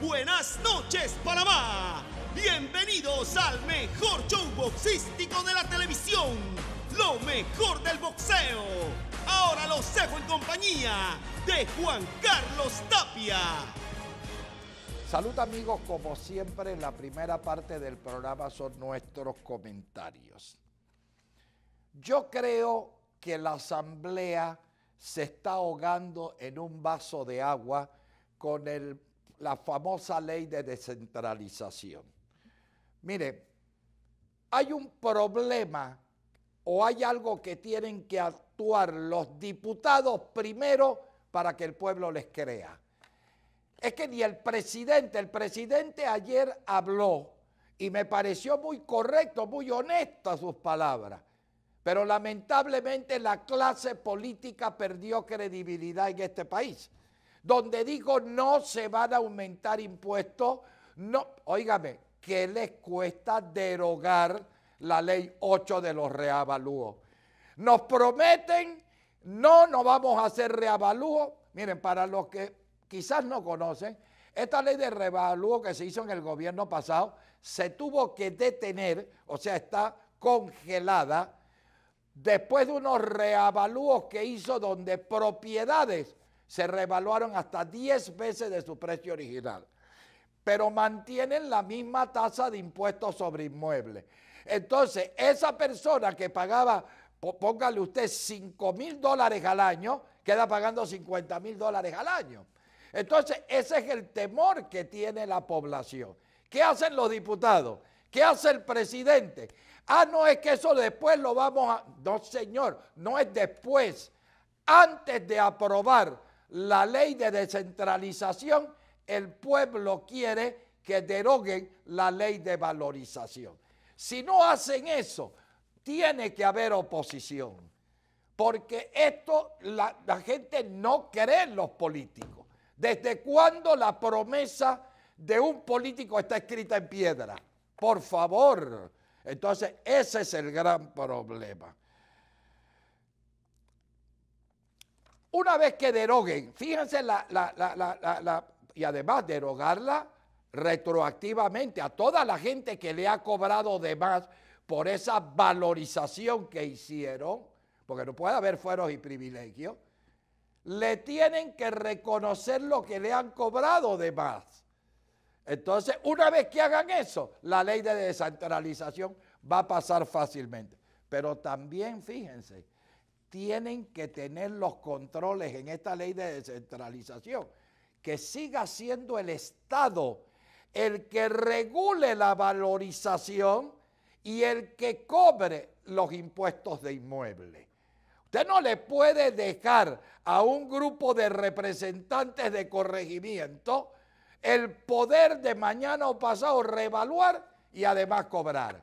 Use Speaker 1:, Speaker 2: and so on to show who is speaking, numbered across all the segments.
Speaker 1: Buenas noches, Panamá. Bienvenidos al mejor show boxístico de la televisión. Lo mejor del boxeo. Ahora los dejo en compañía de Juan Carlos Tapia.
Speaker 2: Salud amigos, como siempre la primera parte del programa son nuestros comentarios. Yo creo que la asamblea se está ahogando en un vaso de agua con el la famosa ley de descentralización. Mire, hay un problema o hay algo que tienen que actuar los diputados primero para que el pueblo les crea. Es que ni el presidente, el presidente ayer habló y me pareció muy correcto, muy honesta sus palabras, pero lamentablemente la clase política perdió credibilidad en este país donde digo no se van a aumentar impuestos, no, óigame, ¿qué les cuesta derogar la ley 8 de los reavalúos? Nos prometen, no, no vamos a hacer reavalúos. Miren, para los que quizás no conocen, esta ley de reavalúo que se hizo en el gobierno pasado se tuvo que detener, o sea, está congelada, después de unos reavalúos que hizo donde propiedades se revaluaron hasta 10 veces de su precio original, pero mantienen la misma tasa de impuestos sobre inmuebles. Entonces, esa persona que pagaba, póngale usted 5 mil dólares al año, queda pagando 50 mil dólares al año. Entonces, ese es el temor que tiene la población. ¿Qué hacen los diputados? ¿Qué hace el presidente? Ah, no es que eso después lo vamos a... No, señor, no es después. Antes de aprobar la ley de descentralización, el pueblo quiere que deroguen la ley de valorización. Si no hacen eso, tiene que haber oposición, porque esto la, gente no cree en los políticos. ¿Desde cuándo la promesa de un político está escrita en piedra? Por favor. Entonces, ese es el gran problema. Una vez que deroguen, fíjense y además derogarla retroactivamente a toda la gente que le ha cobrado de más por esa valorización que hicieron, porque no puede haber fueros y privilegios, le tienen que reconocer lo que le han cobrado de más. Entonces, una vez que hagan eso, la ley de descentralización va a pasar fácilmente. Pero también, fíjense, tienen que tener los controles en esta ley de descentralización, que siga siendo el Estado el que regule la valorización y el que cobre los impuestos de inmueble. Usted no le puede dejar a un grupo de representantes de corregimiento el poder de mañana o pasado revaluar y además cobrar.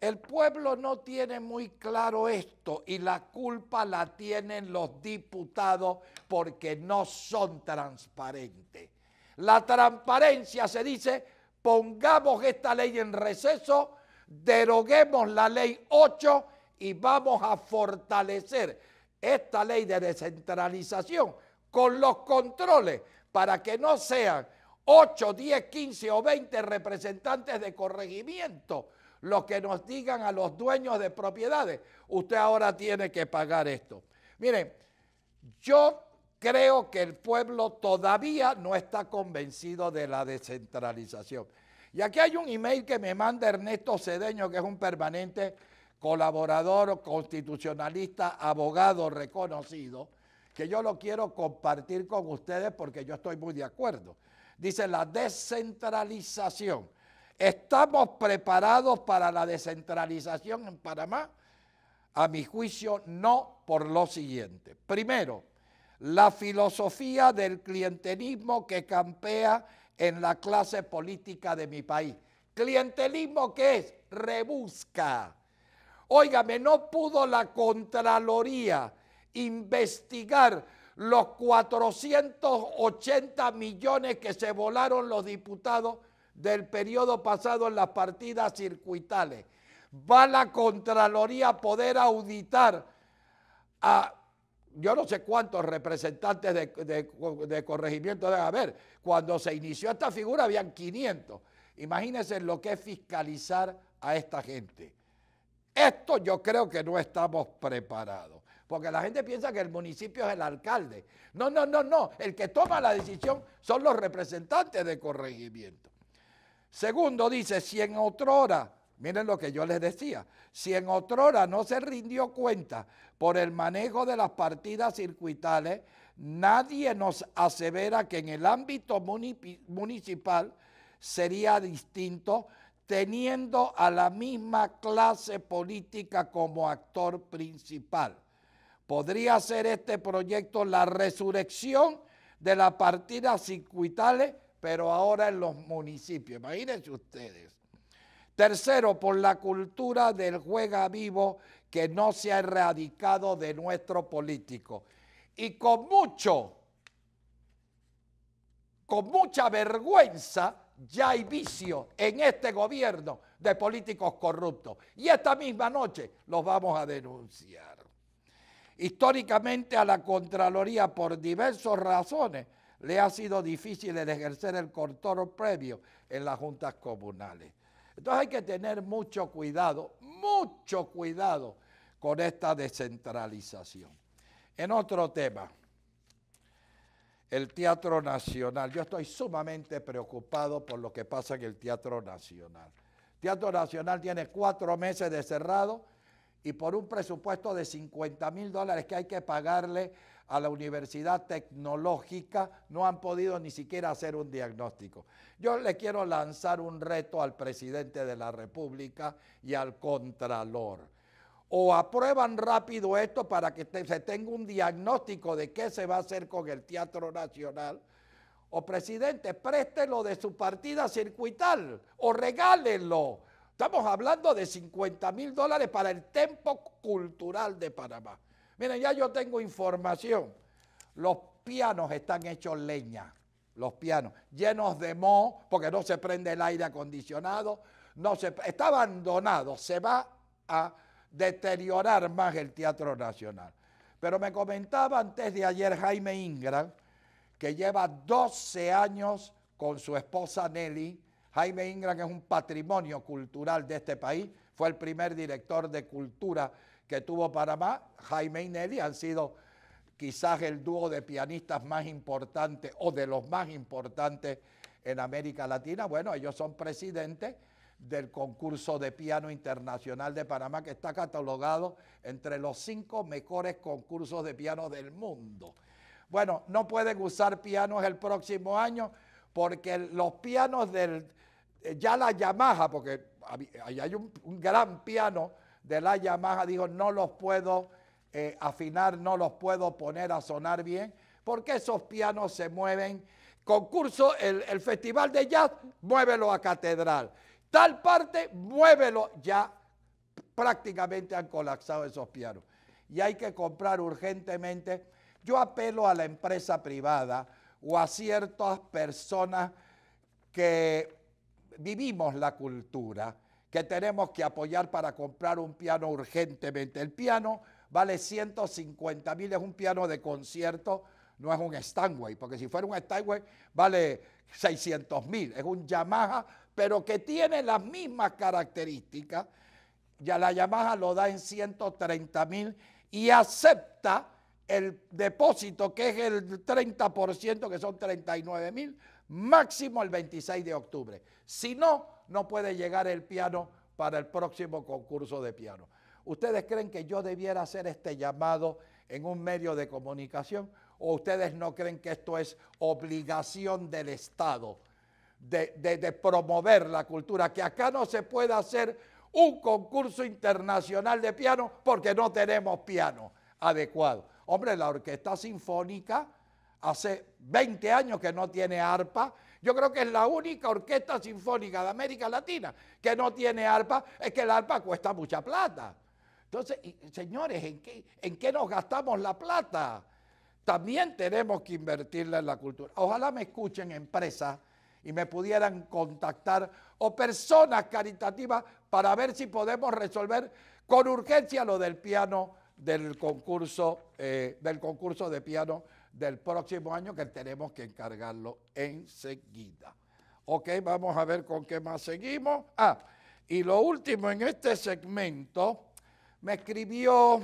Speaker 2: El pueblo no tiene muy claro esto y la culpa la tienen los diputados porque no son transparentes. La transparencia se dice, pongamos esta ley en receso, deroguemos la ley 8 y vamos a fortalecer esta ley de descentralización con los controles para que no sean 8, 10, 15 o 20 representantes de corregimiento lo que nos digan a los dueños de propiedades, usted ahora tiene que pagar esto. Miren, yo creo que el pueblo todavía no está convencido de la descentralización. Y aquí hay un email que me manda Ernesto Cedeño, que es un permanente colaborador, constitucionalista, abogado reconocido, que yo lo quiero compartir con ustedes porque yo estoy muy de acuerdo. Dice la descentralización ¿Estamos preparados para la descentralización en Panamá? A mi juicio, no por lo siguiente. Primero, la filosofía del clientelismo que campea en la clase política de mi país. Clientelismo qué es rebusca. Óigame, no pudo la Contraloría investigar los 480 millones que se volaron los diputados del periodo pasado en las partidas circuitales. Va la Contraloría a poder auditar a yo no sé cuántos representantes de, corregimiento debe haber. Cuando se inició esta figura habían 500. Imagínense lo que es fiscalizar a esta gente. Esto yo creo que no estamos preparados. Porque la gente piensa que el municipio es el alcalde. No, no, no, no. El que toma la decisión son los representantes de corregimiento. Segundo, dice, si en otrora, miren lo que yo les decía, si en otrora no se rindió cuenta por el manejo de las partidas circuitales, nadie nos asevera que en el ámbito municipal sería distinto teniendo a la misma clase política como actor principal. Podría ser este proyecto la resurrección de las partidas circuitales pero ahora en los municipios. Imagínense ustedes. Tercero, por la cultura del juega vivo que no se ha erradicado de nuestro político. Y con mucho, con mucha vergüenza, ya hay vicio en este gobierno de políticos corruptos. Y esta misma noche los vamos a denunciar. Históricamente a la Contraloría, por diversas razones, le ha sido difícil el ejercer el cortoro previo en las juntas comunales. Entonces hay que tener mucho cuidado, mucho cuidado con esta descentralización. En otro tema, el Teatro Nacional. Yo estoy sumamente preocupado por lo que pasa en el Teatro Nacional. El Teatro Nacional tiene cuatro meses de cerrado y por un presupuesto de 50 mil dólares que hay que pagarle a la Universidad Tecnológica no han podido ni siquiera hacer un diagnóstico. Yo le quiero lanzar un reto al presidente de la República y al Contralor. O aprueban rápido esto para que se tenga un diagnóstico de qué se va a hacer con el Teatro Nacional. O presidente, préstelo de su partida circuital o regálenlo. Estamos hablando de 50 mil dólares para el Tempo Cultural de Panamá. Miren, ya yo tengo información. Los pianos están hechos leña, los pianos, llenos de moho, porque no se prende el aire acondicionado, no se, está abandonado, se va a deteriorar más el Teatro Nacional. Pero me comentaba antes de ayer Jaime Ingram, que lleva 12 años con su esposa Nelly. Jaime Ingram es un patrimonio cultural de este país, fue el primer director de cultura que tuvo Panamá, Jaime y Nelly han sido quizás el dúo de pianistas más importantes o de los más importantes en América Latina. Bueno, ellos son presidentes del concurso de piano internacional de Panamá que está catalogado entre los cinco mejores concursos de piano del mundo. Bueno, no pueden usar pianos el próximo año porque los pianos del, eh, ya la Yamaha, porque ahí hay un gran piano de la Yamaha dijo, no los puedo eh, afinar, no los puedo poner a sonar bien, porque esos pianos se mueven. Concurso, el, el festival de jazz, muévelo a catedral. Tal parte, muévelo. Ya prácticamente han colapsado esos pianos. Y hay que comprar urgentemente. Yo apelo a la empresa privada o a ciertas personas que vivimos la cultura que tenemos que apoyar para comprar un piano urgentemente. El piano vale 150 mil, es un piano de concierto, no es un Steinway, porque si fuera un Steinway vale 600 mil, es un Yamaha, pero que tiene las mismas características, ya la Yamaha lo da en 130 mil y acepta el depósito que es el 30%, que son 39 mil, máximo el 26 de octubre. Si no, no puede llegar el piano para el próximo concurso de piano. ¿Ustedes creen que yo debiera hacer este llamado en un medio de comunicación? ¿O ustedes no creen que esto es obligación del Estado de, promover la cultura? Que acá no se puede hacer un concurso internacional de piano porque no tenemos piano adecuado. Hombre, la Orquesta Sinfónica hace 20 años que no tiene arpa yo creo que es la única orquesta sinfónica de América Latina que no tiene arpa, es que el arpa cuesta mucha plata. Entonces, señores, ¿en qué, nos gastamos la plata? También tenemos que invertirla en la cultura. Ojalá me escuchen empresas y me pudieran contactar o personas caritativas para ver si podemos resolver con urgencia lo del piano del concurso, eh, del concurso de piano del próximo año que tenemos que encargarlo enseguida. Ok, vamos a ver con qué más seguimos. Ah, y lo último en este segmento, me escribió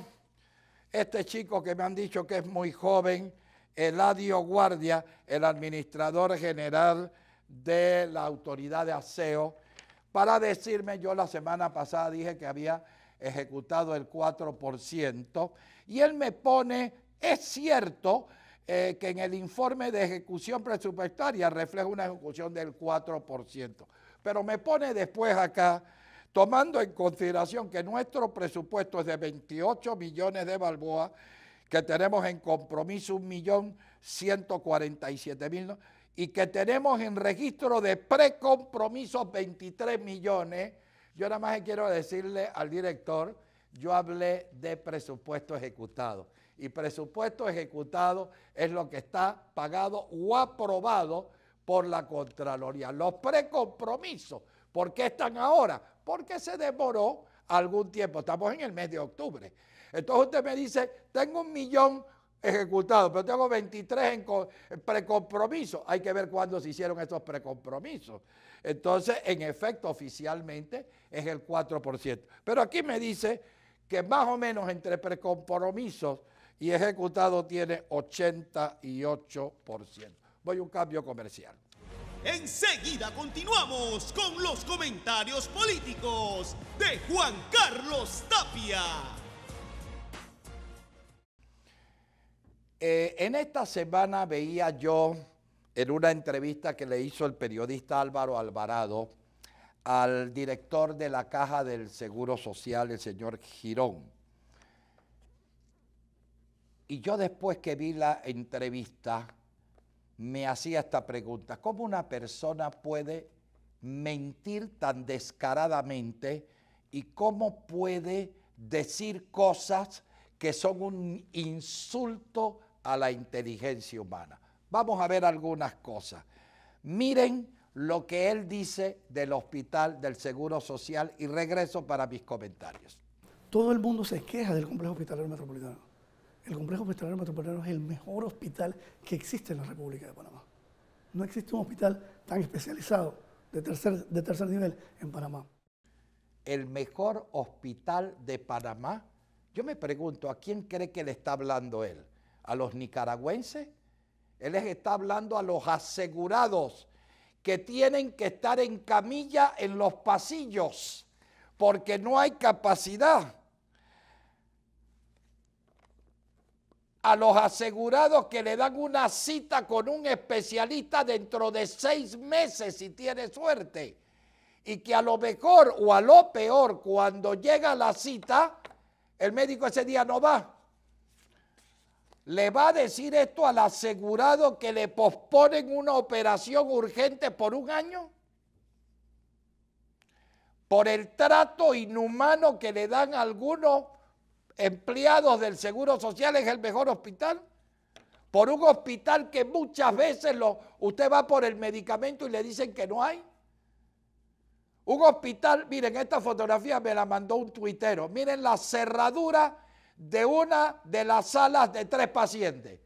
Speaker 2: este chico que me han dicho que es muy joven, Eladio Guardia, el administrador general de la autoridad de aseo, para decirme, yo la semana pasada dije que había ejecutado el 4%, y él me pone, es cierto eh, que en el informe de ejecución presupuestaria refleja una ejecución del 4%. Pero me pone después acá, tomando en consideración que nuestro presupuesto es de 28 millones de balboa, que tenemos en compromiso 1.147.000 y que tenemos en registro de precompromiso 23 millones. Yo nada más quiero decirle al director, yo hablé de presupuesto ejecutado y presupuesto ejecutado es lo que está pagado o aprobado por la Contraloría. Los precompromisos, ¿por qué están ahora? Porque se demoró algún tiempo, estamos en el mes de octubre. Entonces usted me dice, tengo un millón ejecutado, pero tengo 23 en, precompromiso. Hay que ver cuándo se hicieron estos precompromisos. Entonces, en efecto, oficialmente es el 4%. Pero aquí me dice que más o menos entre precompromisos, y ejecutado tiene 88%. Voy a un cambio comercial.
Speaker 1: Enseguida continuamos con los comentarios políticos de Juan Carlos Tapia.
Speaker 2: Eh, en esta semana veía yo en una entrevista que le hizo el periodista Álvaro Alvarado al director de la Caja del Seguro Social, el señor Girón y yo después que vi la entrevista, me hacía esta pregunta, ¿cómo una persona puede mentir tan descaradamente y cómo puede decir cosas que son un insulto a la inteligencia humana? Vamos a ver algunas cosas. Miren lo que él dice del Hospital del Seguro Social y regreso para mis comentarios.
Speaker 1: Todo el mundo se queja del complejo hospitalario metropolitano el Complejo Hospitalario Metropolitano es el mejor hospital que existe en la República de Panamá. No existe un hospital tan especializado de tercer, de tercer nivel en Panamá.
Speaker 2: El mejor hospital de Panamá. Yo me pregunto, ¿a quién cree que le está hablando él? ¿A los nicaragüenses? Él les está hablando a los asegurados que tienen que estar en camilla en los pasillos porque no hay capacidad. a los asegurados que le dan una cita con un especialista dentro de seis meses si tiene suerte. Y que a lo mejor o a lo peor, cuando llega la cita, el médico ese día no va. Le va a decir esto al asegurado que le posponen una operación urgente por un año por el trato inhumano que le dan algunos empleados del Seguro Social es el mejor hospital. Por un hospital que muchas veces lo, usted va por el medicamento y le dicen que no hay. Un hospital, miren, esta fotografía me la mandó un tuitero. Miren la cerradura de una de las salas de tres pacientes.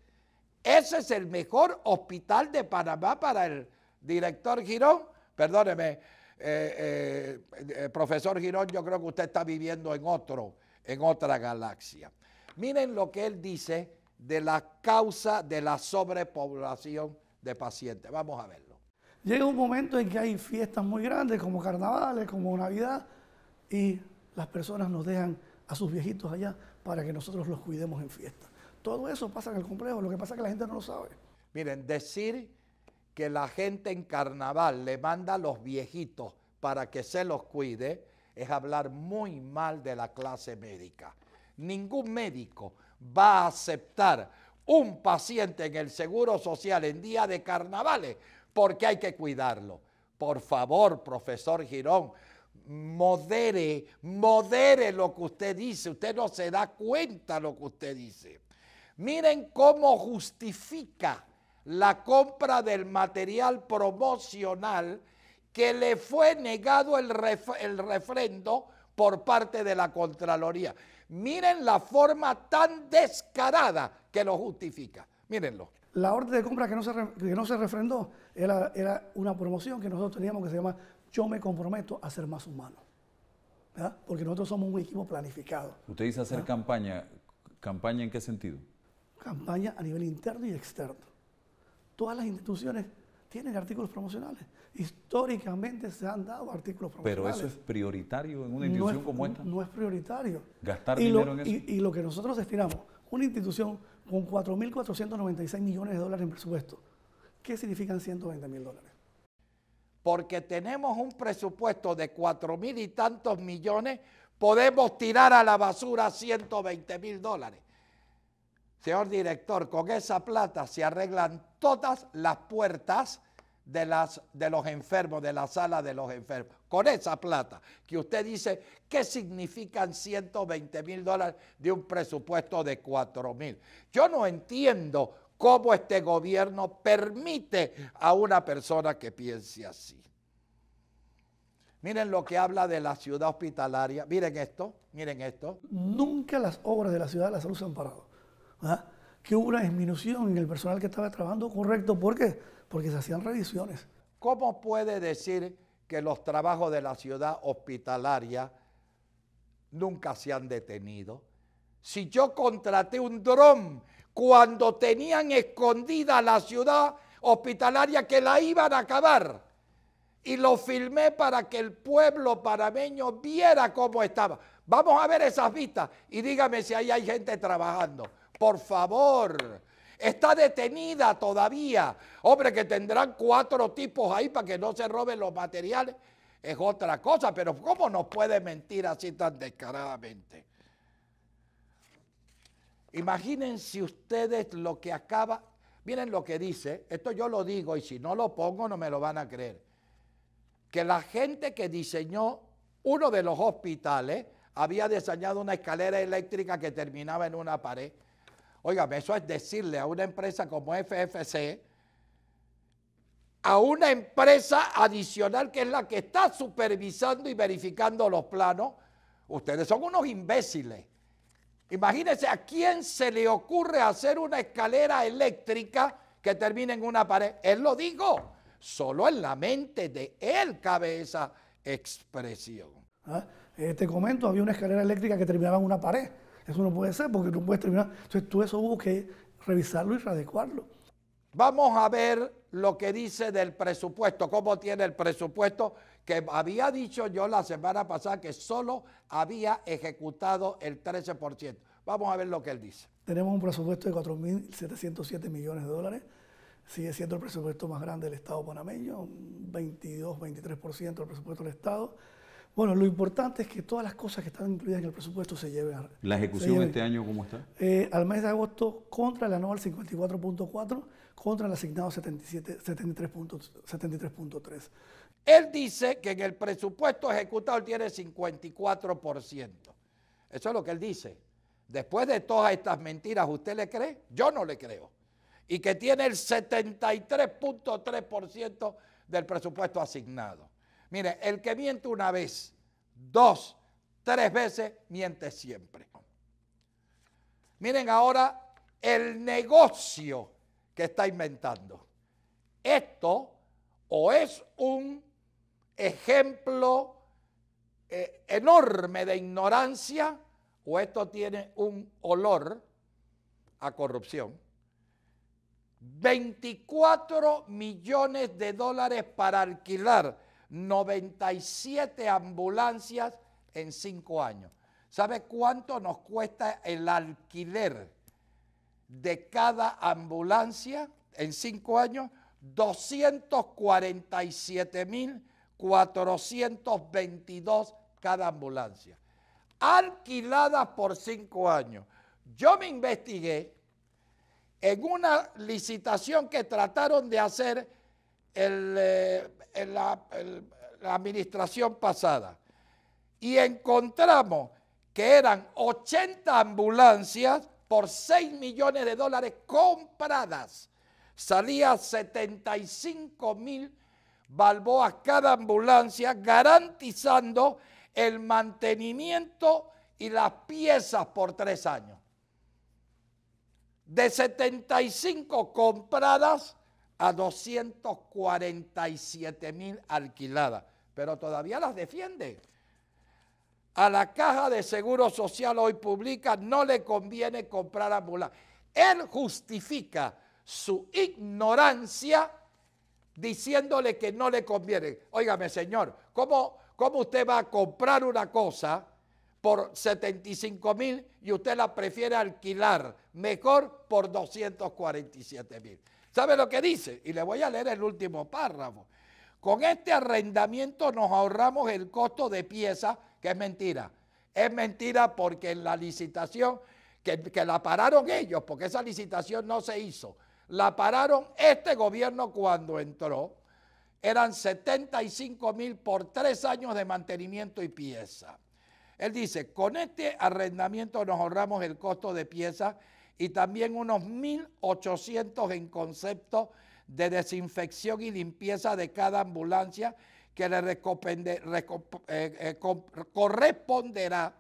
Speaker 2: Ese es el mejor hospital de Panamá para el director Girón. Perdóneme, eh, eh, eh, profesor Girón, yo creo que usted está viviendo en otro en otra galaxia. Miren lo que él dice de la causa de la sobrepoblación de pacientes. Vamos a verlo.
Speaker 1: Llega un momento en que hay fiestas muy grandes como carnavales, como Navidad, y las personas nos dejan a sus viejitos allá para que nosotros
Speaker 2: los cuidemos en fiesta. Todo eso pasa en el complejo, lo que pasa es que la gente no lo sabe. Miren, decir que la gente en carnaval le manda a los viejitos para que se los cuide es hablar muy mal de la clase médica. Ningún médico va a aceptar un paciente en el Seguro Social en día de carnavales porque hay que cuidarlo. Por favor, profesor Girón, modere, modere lo que usted dice. Usted no se da cuenta lo que usted dice. Miren cómo justifica la compra del material promocional que le fue negado el, refrendo por parte de la Contraloría. Miren la forma tan descarada que lo justifica. Mírenlo.
Speaker 1: La orden de compra que no se, no se refrendó era, una promoción que nosotros teníamos que se llama Yo me comprometo a ser más humano. Porque nosotros somos un equipo planificado. Usted dice hacer campaña. ¿Campaña en qué sentido? Campaña a nivel interno y externo. Todas las instituciones tienen artículos promocionales. Históricamente se han dado artículos promocionales. Pero eso es prioritario en una institución como esta. No es prioritario. Gastar dinero en eso. Y, lo que nosotros estiramos, una institución con 4.496 millones de dólares en presupuesto,
Speaker 2: ¿qué significan 120 mil dólares? Porque tenemos un presupuesto de 4.000 mil y tantos millones, podemos tirar a la basura 120 mil dólares. Señor director, con esa plata se arreglan todas las puertas de, las, de los enfermos, de la sala de los enfermos. Con esa plata, que usted dice, ¿qué significan 120 mil dólares de un presupuesto de 4 mil? Yo no entiendo cómo este gobierno permite a una persona que piense así. Miren lo que habla de la ciudad hospitalaria. Miren esto, miren esto.
Speaker 1: Nunca las obras de la ciudad de la salud se han parado. ¿Ah? que hubo una disminución en el personal que estaba trabajando correcto. ¿Por qué? Porque se hacían revisiones.
Speaker 2: ¿Cómo puede decir que los trabajos de la ciudad hospitalaria nunca se han detenido? Si yo contraté un dron cuando tenían escondida la ciudad hospitalaria que la iban a acabar y lo filmé para que el pueblo parameño viera cómo estaba. Vamos a ver esas vistas y dígame si ahí hay gente trabajando. Por favor. Está detenida todavía. Hombre, que tendrán cuatro tipos ahí para que no se roben los materiales. Es otra cosa, pero ¿cómo nos puede mentir así tan descaradamente? Imagínense ustedes lo que acaba. Miren lo que dice. Esto yo lo digo y si no lo pongo no me lo van a creer. Que la gente que diseñó uno de los hospitales había diseñado una escalera eléctrica que terminaba en una pared Óigame, eso es decirle a una empresa como FFC, a una empresa adicional que es la que está supervisando y verificando los planos, ustedes son unos imbéciles. Imagínense a quién se le ocurre hacer una escalera eléctrica que termine en una pared. Él lo dijo, solo en la mente de él cabe esa expresión.
Speaker 1: Ah, este te comento, había una escalera eléctrica que terminaba en una pared. Eso no puede ser porque no puedes terminar. Entonces tú eso hubo que revisarlo y readecuarlo.
Speaker 2: Vamos a ver lo que dice del presupuesto, cómo tiene el presupuesto, que había dicho yo la semana pasada que solo había ejecutado el 13%. Vamos a ver lo que él dice.
Speaker 1: Tenemos un presupuesto de 4.707 millones de dólares. Sigue siendo el presupuesto más grande del Estado panameño, 22, 23% del presupuesto del Estado. Bueno, lo importante es que todas las cosas que están incluidas en el presupuesto se lleven a... ¿La ejecución este año cómo está? Eh, al mes de agosto, contra el anual 54.4, contra el asignado
Speaker 2: 73.3. Él dice que en el presupuesto ejecutado tiene 54%. Eso es lo que él dice. Después de todas estas mentiras, ¿usted le cree? Yo no le creo. Y que tiene el 73.3% del presupuesto asignado. Mire, el que miente una vez, dos, tres veces, miente siempre. Miren ahora el negocio que está inventando. Esto o es un ejemplo eh, enorme de ignorancia o esto tiene un olor a corrupción. 24 millones de dólares para alquilar 97 ambulancias en 5 años. ¿Sabe cuánto nos cuesta el alquiler de cada ambulancia en 5 años? 247.422 cada ambulancia. Alquiladas por 5 años. Yo me investigué en una licitación que trataron de hacer el eh, en la, administración pasada y encontramos que eran 80 ambulancias por 6 millones de dólares compradas. Salía 75 mil balboas cada ambulancia, garantizando el mantenimiento y las piezas por tres años. De 75 compradas, a 247 mil alquiladas, pero todavía las defiende. A la caja de seguro social hoy publica, no le conviene comprar ambulancia. Él justifica su ignorancia diciéndole que no le conviene. Óigame, señor, ¿cómo, cómo usted va a comprar una cosa por 75 mil y usted la prefiere alquilar mejor por 247 mil? ¿Sabe lo que dice? Y le voy a leer el último párrafo. Con este arrendamiento nos ahorramos el costo de pieza, que es mentira. Es mentira porque en la licitación, que, que la pararon ellos, porque esa licitación no se hizo, la pararon este gobierno cuando entró, eran 75 mil por tres años de mantenimiento y pieza. Él dice, con este arrendamiento nos ahorramos el costo de pieza y también unos 1.800 en concepto de desinfección y limpieza de cada ambulancia que le eh, eh, corresponderá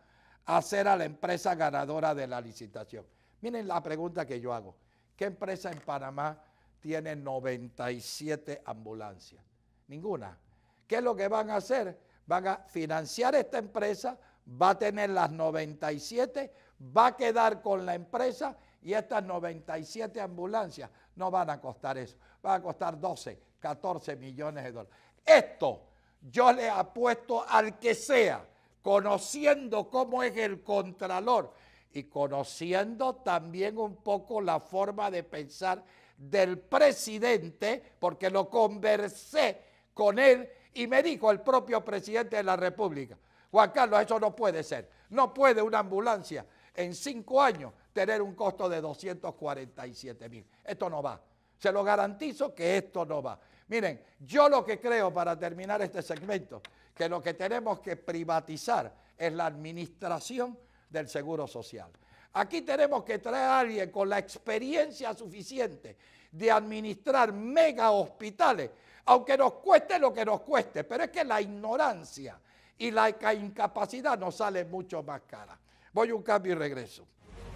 Speaker 2: hacer a la empresa ganadora de la licitación. Miren la pregunta que yo hago. ¿Qué empresa en Panamá tiene 97 ambulancias? Ninguna. ¿Qué es lo que van a hacer? Van a financiar esta empresa, va a tener las 97, va a quedar con la empresa y estas 97 ambulancias no van a costar eso, van a costar 12, 14 millones de dólares. Esto yo le apuesto al que sea, conociendo cómo es el contralor y conociendo también un poco la forma de pensar del presidente, porque lo conversé con él y me dijo el propio presidente de la República, Juan Carlos, eso no puede ser, no puede una ambulancia en cinco años tener un costo de 247 mil. Esto no va. Se lo garantizo que esto no va. Miren, yo lo que creo para terminar este segmento, que lo que tenemos que privatizar es la administración del Seguro Social. Aquí tenemos que traer a alguien con la experiencia suficiente de administrar mega hospitales, aunque nos cueste lo que nos cueste, pero es que la ignorancia y la incapacidad nos sale mucho más cara. Voy un cambio y regreso.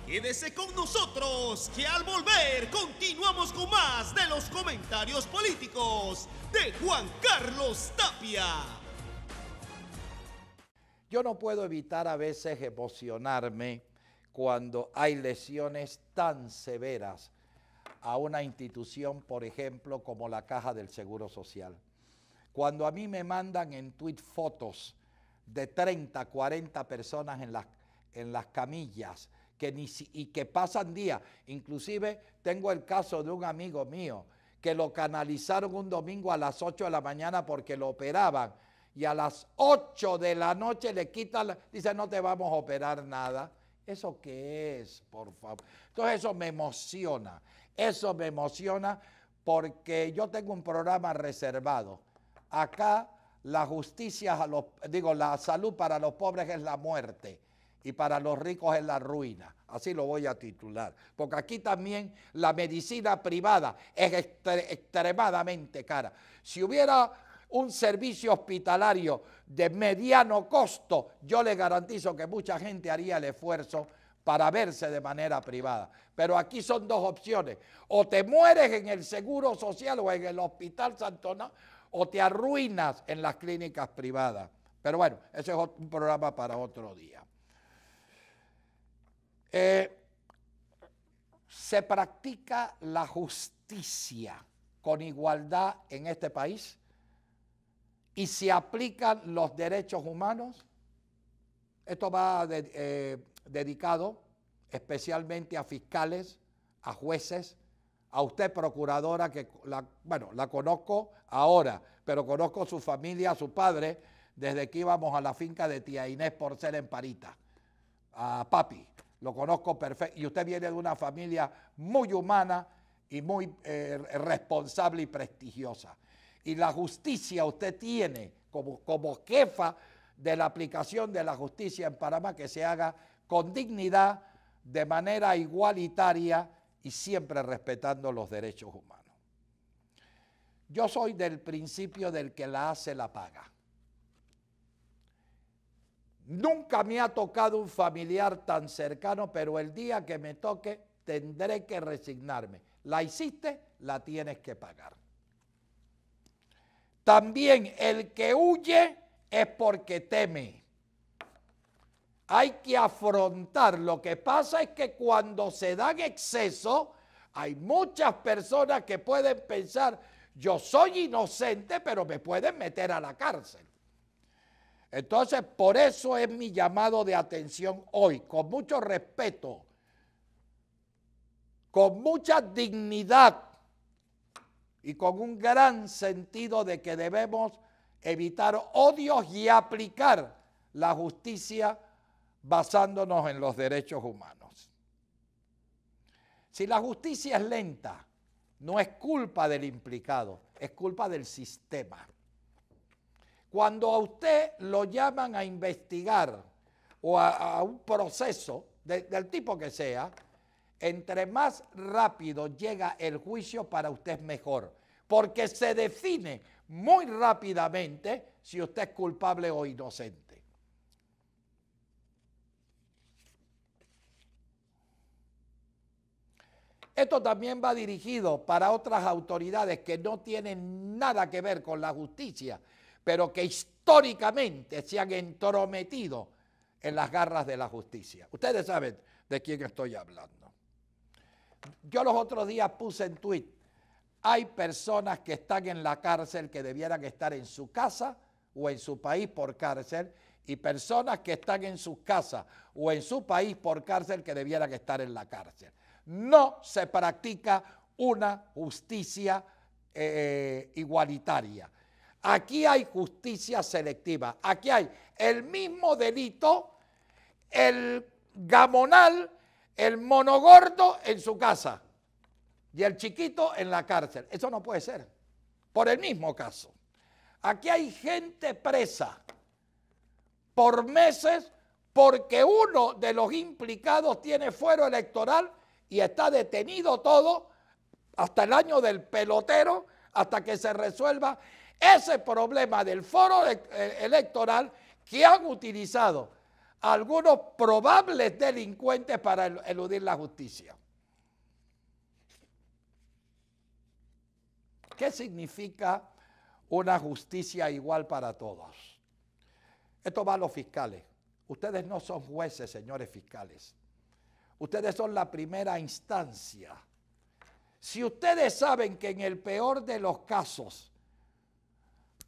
Speaker 2: Quédese
Speaker 1: con nosotros, que al volver continuamos con más de los comentarios políticos de Juan Carlos Tapia.
Speaker 2: Yo no puedo evitar a veces emocionarme cuando hay lesiones tan severas a una institución, por ejemplo, como la Caja del Seguro Social. Cuando a mí me mandan en tweet fotos de 30, 40 personas en las en las camillas que ni y que pasan días. Inclusive tengo el caso de un amigo mío que lo canalizaron un domingo a las 8 de la mañana porque lo operaban y a las 8 de la noche le quitan, dice no te vamos a operar nada. ¿Eso qué es, por favor? Entonces eso me emociona, eso me emociona porque yo tengo un programa reservado. Acá la justicia, a los, digo, la salud para los pobres es la muerte y para los ricos es la ruina. Así lo voy a titular. Porque aquí también la medicina privada es extremadamente cara. Si hubiera un servicio hospitalario de mediano costo, yo le garantizo que mucha gente haría el esfuerzo para verse de manera privada. Pero aquí son dos opciones. O te mueres en el Seguro Social o en el Hospital Santona, o te arruinas en las clínicas privadas. Pero bueno, ese es un programa para otro día. Eh, se practica la justicia con igualdad en este país y se aplican los derechos humanos. Esto va eh, dedicado especialmente a fiscales, a jueces, a usted procuradora que la, bueno, la conozco ahora, pero conozco su familia, a su padre, desde que íbamos a la finca de tía Inés por ser en Parita, a papi lo conozco perfecto. Y usted viene de una familia muy humana y muy eh, responsable y prestigiosa. Y la justicia usted tiene como, como jefa de la aplicación de la justicia en Panamá que se haga con dignidad, de manera igualitaria y siempre respetando los derechos humanos. Yo soy del principio del que la hace la paga. Nunca me ha tocado un familiar tan cercano, pero el día que me toque tendré que resignarme. La hiciste, la tienes que pagar. También el que huye es porque teme. Hay que afrontar. Lo que pasa es que cuando se dan exceso, hay muchas personas que pueden pensar, yo soy inocente, pero me pueden meter a la cárcel. Entonces, por eso es mi llamado de atención hoy, con mucho respeto, con mucha dignidad y con un gran sentido de que debemos evitar odios y aplicar la justicia basándonos en los derechos humanos. Si la justicia es lenta, no es culpa del implicado, es culpa del sistema. Cuando a usted lo llaman a investigar o a, un proceso del tipo que sea, entre más rápido llega el juicio para usted mejor, porque se define muy rápidamente si usted es culpable o inocente. Esto también va dirigido para otras autoridades que no tienen nada que ver con la justicia, pero que históricamente se han entrometido en las garras de la justicia. Ustedes saben de quién estoy hablando. Yo los otros días puse en tuit, hay personas que están en la cárcel que debieran estar en su casa o en su país por cárcel y personas que están en su casa o en su país por cárcel que debieran estar en la cárcel. No se practica una justicia eh, igualitaria. Aquí hay justicia selectiva. Aquí hay el mismo delito, el gamonal, el monogordo en su casa y el chiquito en la cárcel. Eso no puede ser. Por el mismo caso. Aquí hay gente presa por meses porque uno de los implicados tiene fuero electoral y está detenido todo hasta el año del pelotero, hasta que se resuelva ese problema del foro e-, e-, electoral que han utilizado algunos probables delincuentes para eludir la justicia. ¿Qué significa una justicia igual para todos? Esto va a los fiscales. Ustedes no son jueces, señores fiscales. Ustedes son la primera instancia. Si ustedes saben que en el peor de los casos,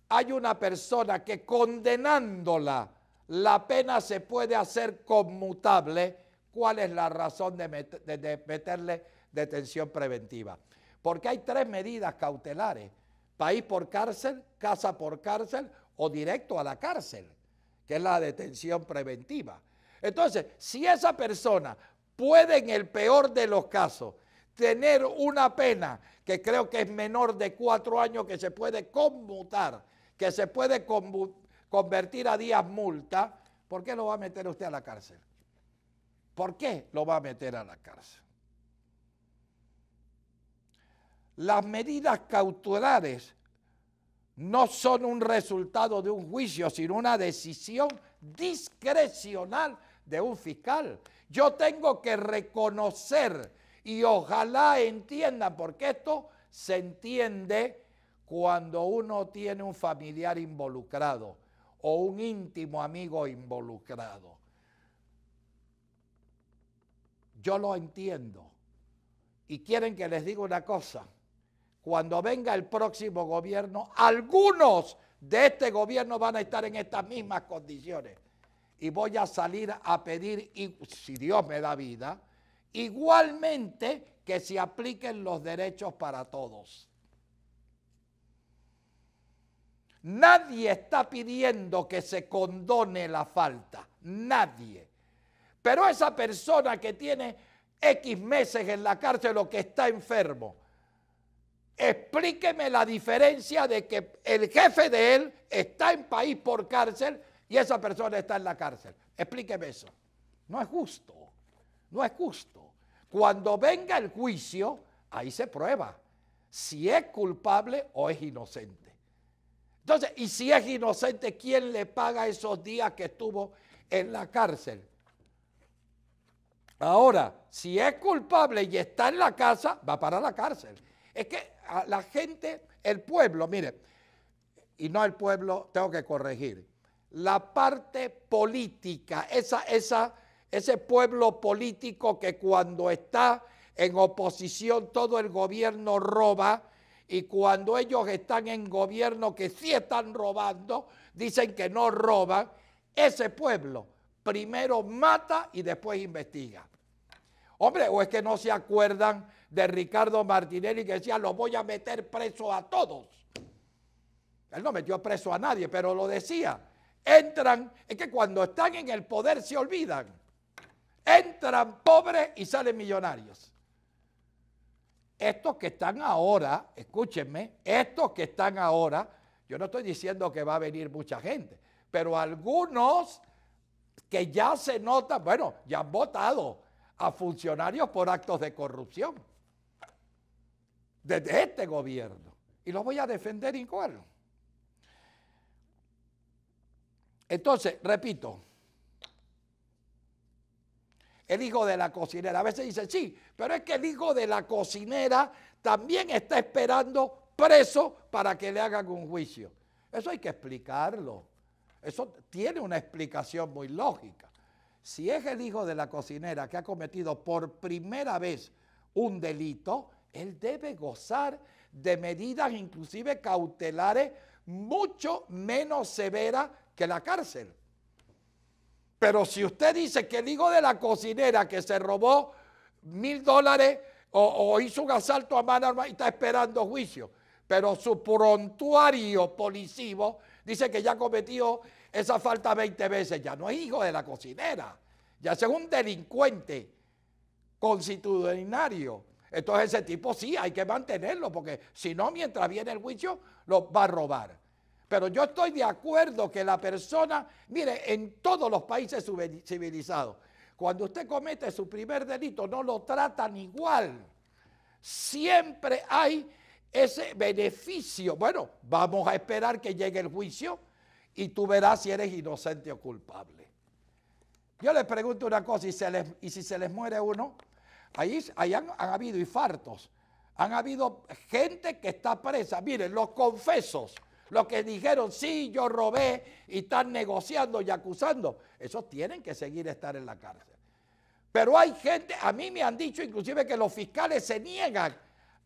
Speaker 2: hay una persona que condenándola la pena se puede hacer conmutable, ¿cuál es la razón de, meterle detención preventiva? Porque hay tres medidas cautelares, país por cárcel, casa por cárcel o directo a la cárcel, que es la detención preventiva. Entonces, si esa persona puede en el peor de los casos tener una pena que creo que es menor de cuatro años que se puede conmutar, que se puede convertir a días multa, ¿por qué lo va a meter usted a la cárcel? ¿Por qué lo va a meter a la cárcel? Las medidas cautelares no son un resultado de un juicio, sino una decisión discrecional de un fiscal. Yo tengo que reconocer y ojalá entiendan, porque esto se entiende cuando uno tiene un familiar involucrado o un íntimo amigo involucrado. Yo lo entiendo. Y quieren que les diga una cosa. Cuando venga el próximo gobierno, algunos de este gobierno van a estar en estas mismas condiciones. Y voy a salir a pedir, y, si Dios me da vida, igualmente que se apliquen los derechos para todos. Nadie está pidiendo que se condone la falta, nadie. Pero esa persona que tiene X meses en la cárcel o que está enfermo, explíqueme la diferencia de que el jefe de él está en país por cárcel y esa persona está en la cárcel. Explíqueme eso. No es justo, no es justo. Cuando venga el juicio, ahí se prueba si es culpable o es inocente. Entonces, y si es inocente, ¿quién le paga esos días que estuvo en la cárcel? Ahora, si es culpable y está en la casa, va para la cárcel. Es que la gente, el pueblo, mire, y no el pueblo, tengo que corregir, la parte política, esa, esa, ese pueblo político que cuando está en oposición todo el gobierno roba, y cuando ellos están en gobierno que sí están robando, dicen que no roban, ese pueblo primero mata y después investiga. Hombre, o es que no se acuerdan de Ricardo Martinelli que decía, los voy a meter preso a todos. Él no metió preso a nadie, pero lo decía. Entran, es que cuando están en el poder se olvidan. Entran pobres y salen millonarios. Estos que están ahora, escúchenme, estos que están ahora, yo no estoy diciendo que va a venir mucha gente, pero algunos que ya se notan, bueno, ya han votado a funcionarios por actos de corrupción desde este gobierno. Y los voy a defender en Entonces, repito, el hijo de la cocinera. A veces dicen, sí, pero es que el hijo de la cocinera también está esperando preso para que le hagan un juicio. Eso hay que explicarlo. Eso tiene una explicación muy lógica. Si es el hijo de la cocinera que ha cometido por primera vez un delito, él debe gozar de medidas inclusive cautelares mucho menos severas que la cárcel. Pero si usted dice que el hijo de la cocinera que se robó mil dólares o, hizo un asalto a mano armada y está esperando juicio, pero su prontuario policivo dice que ya cometió esa falta 20 veces, ya no es hijo de la cocinera, ya es un delincuente constitucionario. Entonces ese tipo sí hay que mantenerlo, porque si no, mientras viene el juicio, lo va a robar. Pero yo estoy de acuerdo que la persona, mire, en todos los países civilizados, cuando usted comete su primer delito, no lo tratan igual. Siempre hay ese beneficio. Bueno, vamos a esperar que llegue el juicio y tú verás si eres inocente o culpable. Yo les pregunto una cosa, ¿y, si se les muere uno? Ahí, han, han habido infartos, han habido gente que está presa. Miren, los confesos los que dijeron, sí, yo robé y están negociando y acusando, esos tienen que seguir estar en la cárcel. Pero hay gente, a mí me han dicho inclusive que los fiscales se niegan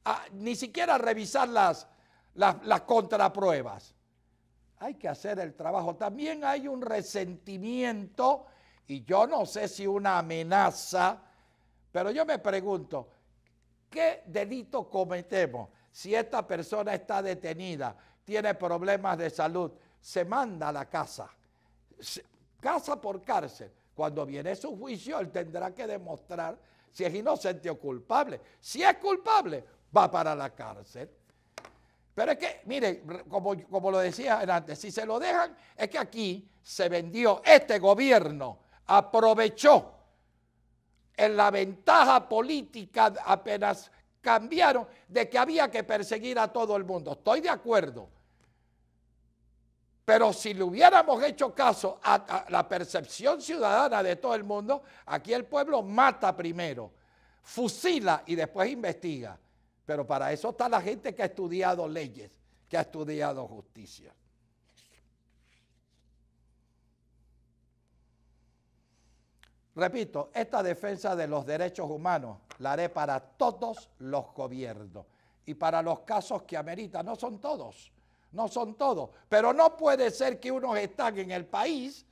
Speaker 2: a ni siquiera a revisar las contrapruebas. Hay que hacer el trabajo. También hay un resentimiento y yo no sé si una amenaza, pero yo me pregunto, ¿qué delito cometemos si esta persona está detenida? tiene problemas de salud, se manda a la casa, casa por cárcel. Cuando viene su juicio, él tendrá que demostrar si es inocente o culpable. Si es culpable, va para la cárcel. Pero es que, mire, como, como lo decía antes, si se lo dejan, es que aquí se vendió, este gobierno aprovechó en la ventaja política apenas cambiaron de que había que perseguir a todo el mundo. Estoy de acuerdo. Pero si le hubiéramos hecho caso a, la percepción ciudadana de todo el mundo, aquí el pueblo mata primero, fusila y después investiga. Pero para eso está la gente que ha estudiado leyes, que ha estudiado justicia. Repito, esta defensa de los derechos humanos la haré para todos los gobiernos y para los casos que amerita. No son todos, no son todos. Pero no puede ser que unos están en el país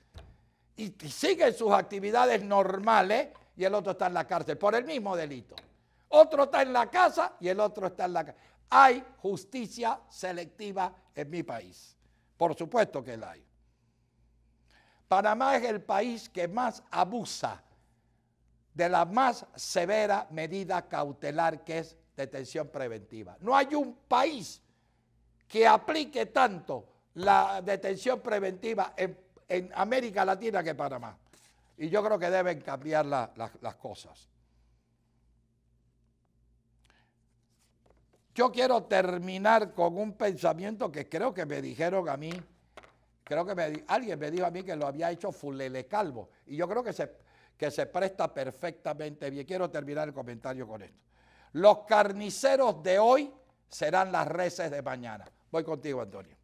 Speaker 2: y, siguen sus actividades normales y el otro está en la cárcel por el mismo delito. Otro está en la casa y el otro está en la cárcel. Hay justicia selectiva en mi país. Por supuesto que la hay. Panamá es el país que más abusa de la más severa medida cautelar que es detención preventiva. No hay un país que aplique tanto la detención preventiva en, América Latina que Panamá. Y yo creo que deben cambiar las cosas. Yo quiero terminar con un pensamiento que creo que me dijeron a mí Creo que me, alguien me dijo a mí que lo había hecho Fulele Calvo. Y yo creo que se, que se presta perfectamente bien. Quiero terminar el comentario con esto. Los carniceros de hoy serán las reces de mañana. Voy contigo, Antonio.